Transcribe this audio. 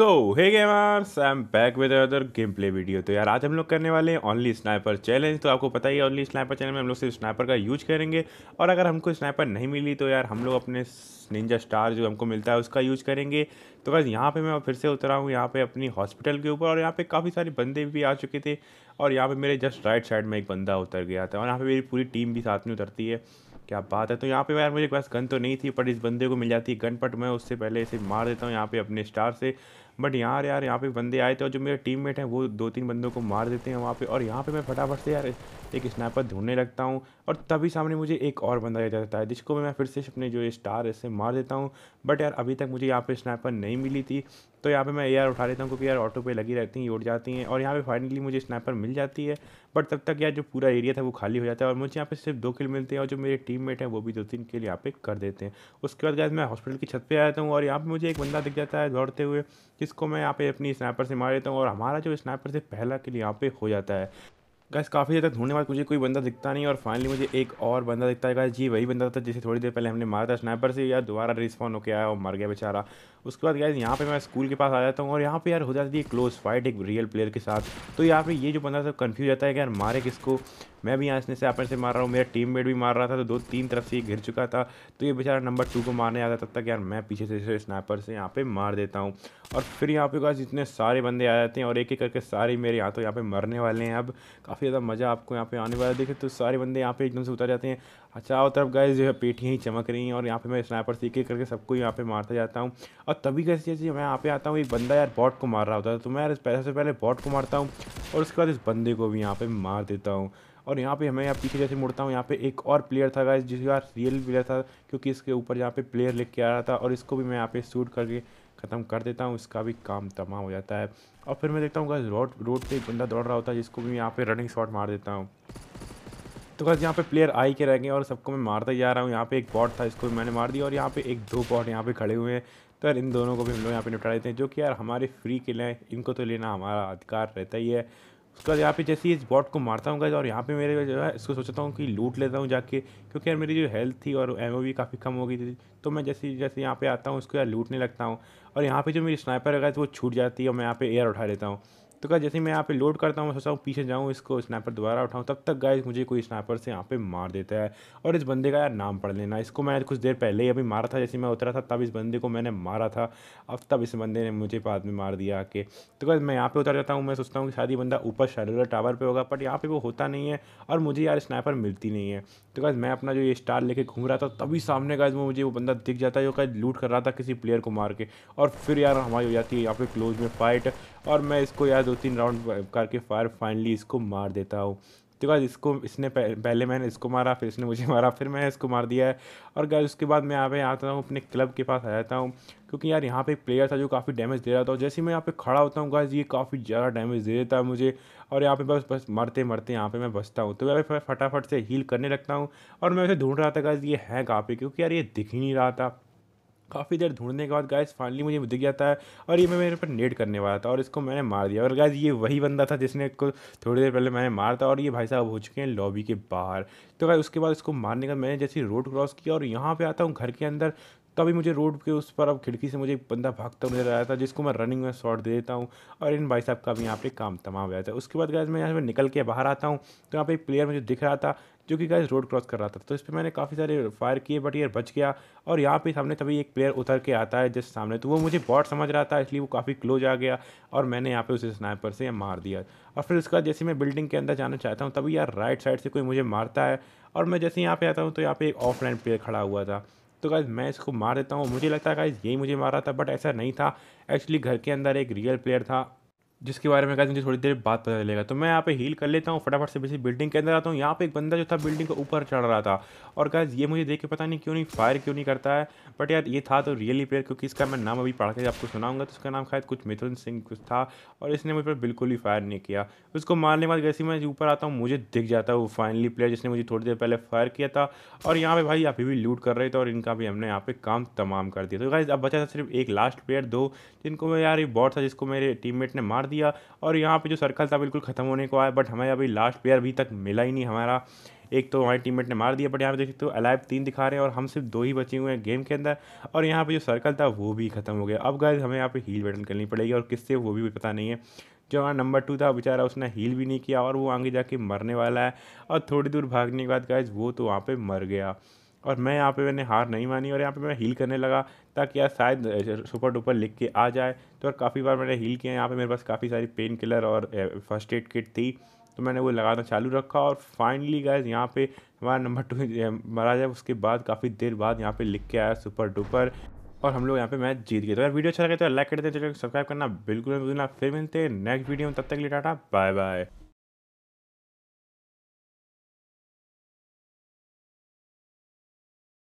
so hey gamers I am back with other game play video तो यार आज हम लोग करने वाले हैं ओनली स्नाइपर चैलेंज तो आपको पता ही है ओनली स्नाइपर चैलेंज में हम लोग सिर्फ स्नाइपर का यूज करेंगे और अगर हमको स्नाइपर नहीं मिली तो यार हम लोग अपने निंजा स्टार जो हमको मिलता है उसका यूज करेंगे तो बस यहाँ पे मैं फिर से उतरा हूँ यहाँ पे अपनी हॉस्पिटल के ऊपर और यहाँ पे काफ़ी सारे बंदे भी आ चुके थे और यहाँ पे मेरे जस्ट राइट साइड में एक बंदा उतर गया था और यहाँ पे मेरी पूरी टीम भी साथ में उतरती है क्या बात है तो यहाँ पे यार मुझे पास गन तो नहीं थी पर इस बंदे को मिल जाती है गन पट मैं उससे पहले इसे मार देता हूँ यहाँ पे अपने स्टार से बट यार यार यहाँ पे बंदे आए थे और जो मेरे टीममेट हैं वो दो तीन बंदों को मार देते हैं वहाँ पे और यहाँ पे मैं फटाफट से यार एक स्नाइपर ढूंढने लगता हूँ और तभी सामने मुझे एक और बंदा आ जाता है जिसको मैं फिर से अपने जो स्टार इससे मार देता हूँ बट यार अभी तक मुझे यहाँ पर स्नाइपर नहीं मिली थी तो यहाँ पर मैं ए उठा लेता हूँ क्योंकि यार ऑटो पे लगी रहती हैं ये उठ जाती हैं और यहाँ पर फाइनली मुझे स्नाइपर मिल जाती है बट तब तक यार जो पूरा एरिया था वो खाली हो जाता है और मुझे यहाँ पर सिर्फ दो किल मिलते हैं और जो मेरे टीम हैं वो भी दो तीन किल यहाँ पे कर देते हैं उसके बाद गैस मैं हॉस्पिटल की छत पर आ जाता हूँ और यहाँ पर मुझे एक बंदा दिख जाता है दौड़ते हुए जिस इसको मैं यहाँ पे अपनी स्नाइपर से मार देता हूँ और हमारा जो स्नाइपर से पहला के लिए यहाँ पे हो जाता है गैस काफ़ी देर तक ढूंढने बाद मुझे कोई बंदा दिखता नहीं और फाइनली मुझे एक और बंदा दिखता है गैस जी वही बंदा था जिसे थोड़ी देर पहले हमने मारा था स्नाइपर से यार दोबारा रिस्पॉन्ड होकर आया और मर गया बेचारा उसके बाद गैस यहाँ पे मैं स्कूल के पास आ जाता हूँ और यहाँ पे यार हो जाती है क्लोज फाइट एक रियल प्लेयर के साथ तो यहाँ पे ये जो बंदा था कन्फ्यूज रहता है कि यार मारे किसको मैं भी यहाँ इसने से आपने से मार रहा हूँ मेरा टीम मेट भी मार रहा था तो दो तीन तरफ से घिर चुका था तो ये बेचारा नंबर टू को मारने आता तब तक यार मैं पीछे से स्नाइपर से यहाँ पर मार देता हूँ और फिर यहाँ पे गैस इतने सारे बंदे आ जाते हैं और एक एक करके सारे मेरे यहाँ तो यहाँ पर मरने वाले हैं अब काफ़ी काफ़ी ज़्यादा मज़ा आपको यहाँ पे आने वाला है देखे तो सारे बंदे यहाँ पे एकदम से उतर जाते हैं चारों तरफ गए जो है पेटियाँ ही चमक रही हैं और यहाँ पे मैं स्नाइपर सीख के करके सबको यहाँ पे मारता जाता हूँ और तभी कैसे जैसे मैं यहाँ पे आता हूँ एक बंदा यार बॉट को मार रहा होता है तो मैं यार पैसे से पहले बॉट को मारता हूँ और उसके बाद इस बंदे को भी यहाँ पर मार देता हूँ और यहाँ पे हमें यहाँ पीछे जैसे मुड़ता हूँ यहाँ पे एक और प्लेयर था गाइज जिसका रियल प्लेयर था क्योंकि इसके ऊपर यहाँ पे प्लेयर लिख के आ रहा था और इसको भी मैं यहाँ पे शूट करके ख़त्म कर देता हूँ इसका भी काम तमाम हो जाता है और फिर मैं देखता हूँ गैस रोड रोड पे एक बंदा दौड़ रहा होता है जिसको भी यहाँ पे रनिंग शॉट मार देता हूँ तो बस यहाँ पे प्लेयर आ ही के रह गए और सबको मैं मारता जा रहा हूँ यहाँ पे एक बॉट था इसको मैंने मार दिया और यहाँ पे एक दो बॉट यहाँ पे खड़े हुए हैं तो यार इन दोनों को भी हम लोग यहाँ पे निपटा देते हैं जो कि यार हमारे फ्री किले हैं इनको तो लेना हमारा अधिकार रहता ही है उसके बाद यहाँ पे जैसे इस बॉट को मारता हूँ और यहाँ पे मेरे जो है इसको सोचता हूँ कि लूट लेता हूँ जाके क्योंकि यार मेरी जो हेल्थ थी और एम भी काफ़ी कम हो गई थी तो मैं जैसे जैसे यहाँ पे आता हूँ उसको यार लूटने लगता हूँ और यहाँ पे जो मेरी स्नाइपर वगैरह थी वो छूट जाती है और मैं यहाँ पे एयर उठा लेता हूँ तो क्या जैसे मैं यहाँ पे लोड करता हूँ सोचता हूँ पीछे जाऊँ इसको स्नैपर दोबारा उठाऊँ तब तक गाइज मुझे कोई स्नैपर से यहाँ पे मार देता है और इस बंदे का यार नाम पढ़ लेना इसको मैंने कुछ देर पहले ही अभी मारा था जैसे मैं उतरा था तब इस बंदे को मैंने मारा था अब तब इस बंदे ने मुझे बाद में मार दिया आके तो क्या मैं यहाँ पर उतर जाता हूँ मैं सोचता हूँ कि शायद ये बंदा ऊपर शेलुलर टावर पर होगा बट यहाँ पर वो होता नहीं है और मुझे यार स्नैपर मिलती नहीं है तो क्या मैं अपना जो ये स्टार लेके घूम रहा था तभी सामने गाइज वो मुझे वो बंदा दिख जाता है जो गाइज लूट कर रहा था किसी प्लेयर को मार के और फिर यार हमारी हो जाती है यहाँ पे क्लोज में फाइट और मैं इसको यार दो तीन राउंड करके फायर फाइनली इसको मार देता हूँ तो बाद इसको इसने पहले मैंने इसको मारा फिर इसने मुझे मारा फिर मैंने इसको मार दिया है और गैस उसके बाद मैं यहाँ पे आता हूँ अपने क्लब के पास आ जाता हूँ क्योंकि यार यहाँ पे एक प्लेयर था जो काफ़ी डैमेज दे रहा था जैसे मैं यहाँ पे खड़ा होता हूँ गाइज ये काफ़ी ज़्यादा डैमेज दे देता है मुझे और यहाँ पे बस बस मरते मरते यहाँ पे मैं बचता हूँ तो यहाँ फटाफट से हील करने लगता हूँ और मैं उसे ढूंढ रहा था गाइज ये है कहाँ पे क्योंकि यार ये दिख ही नहीं रहा था काफ़ी देर ढूंढने के बाद गाइस फाइनली मुझे दिख जाता है और ये मैं मेरे पर नेट करने वाला था और इसको मैंने मार दिया और गाइस ये वही बंदा था जिसने इसको थोड़ी देर पहले मैंने मारा था और ये भाई साहब हो चुके हैं लॉबी के बाहर तो गाइस उसके बाद इसको मारने का मैंने जैसे रोड क्रॉस किया और यहाँ पर आता हूँ घर के अंदर तभी मुझे रोड के उस पर अब खिड़की से मुझे एक बंदा भागता हुआ नजर आया था जिसको मैं रनिंग में शॉट दे देता हूँ और इन भाई साहब का भी यहाँ पे काम तमाम हो जाता है उसके बाद गैस मैं यहाँ पर निकल के बाहर आता हूँ तो यहाँ पे एक प्लेयर मुझे दिख रहा था जो कि गैस रोड क्रॉस कर रहा था तो इस पर मैंने काफ़ी सारे फायर किए बट ये बच गया और यहाँ पे सामने तभी एक प्लेयर उतर के आता है जस्ट सामने तो वो मुझे बॉट समझ रहा था इसलिए वो काफ़ी क्लोज आ गया और मैंने यहाँ पे उसे स्नाइपर से मार दिया और फिर उसका जैसे मैं बिल्डिंग के अंदर जाना चाहता हूँ तभी यार राइट साइड से कोई मुझे मारता है और मैं जैसे यहाँ पे आता हूँ तो यहाँ पे एक ऑफलाइन प्लेयर खड़ा हुआ था तो गाइज मैं इसको मार देता हूँ मुझे लगता है गाइज यही मुझे मारा था बट ऐसा नहीं था एक्चुअली घर के अंदर एक रियल प्लेयर था जिसके बारे में कहते मुझे थोड़ी देर बाद पता चलेगा तो मैं यहाँ पे हील कर लेता हूँ फटाफट से बेसिक बिल्डिंग के अंदर आता हूँ यहाँ पे एक बंदा जो था बिल्डिंग के ऊपर चढ़ रहा था और गाइज ये मुझे देख के पता नहीं क्यों नहीं फायर क्यों नहीं करता है बट यार ये था तो रियली प्लेयर क्योंकि इसका मैं नाम अभी पढ़ के आपको सुनाऊंगा तो उसका नाम शायद कुछ मिथुन सिंह कुछ था और इसने मुझ पर बिल्कुल ही फायर नहीं किया उसको मारने के बाद जैसे मैं ऊपर आता हूँ मुझे दिख जाता है वो फाइनली प्लेयर जिसने मुझे थोड़ी देर पहले फायर किया था और यहाँ पर भाई अभी भी लूट कर रहे थे और इनका भी हमने यहाँ पे काम तमाम कर दिया तो गाइज अब बचा था सिर्फ एक लास्ट प्लेयर दो जिनको मैं यार ये बॉट था जिसको मेरे टीम ने मार दिया और यहाँ पे जो सर्कल था बिल्कुल ख़त्म होने को आया बट हमें अभी लास्ट प्लेयर अभी तक मिला ही नहीं हमारा एक तो हमारे टीममेट ने मार दिया बट यहाँ पे देख सकते हो अलाइव तीन दिखा रहे हैं और हम सिर्फ दो ही बचे हुए हैं गेम के अंदर और यहाँ पे जो सर्कल था वो भी खत्म हो गया अब गाय हमें यहाँ पे हील बैटन करनी पड़ेगी और किससे वो भी पता नहीं है जो हमारा नंबर टू था बेचारा उसने हील भी नहीं किया और वो आगे जाके मरने वाला है और थोड़ी दूर भागने के बाद गाइज वो तो वहाँ पर मर गया और मैं यहाँ पे मैंने हार नहीं मानी और यहाँ पे मैं हील करने लगा ताकि यार शायद सुपर डुपर लिख के आ जाए तो और काफ़ी बार मैंने हील किया यहाँ पे मेरे पास काफ़ी सारी पेन किलर और फर्स्ट एड किट थी तो मैंने वो लगाना चालू रखा और फाइनली गैस यहाँ पे हमारा नंबर टू मारा जाए उसके बाद काफ़ी देर बाद यहाँ पे लिख के आया सुपर डुपर और हम लोग यहाँ पे मैच जीत गए तो अगर वीडियो अच्छा लगे तो लाइक कर देते सब्सक्राइब करना बिल्कुल भूलना फिर मिलते हैं नेक्स्ट वीडियो में तब तक के लिए टाटा बाय बाय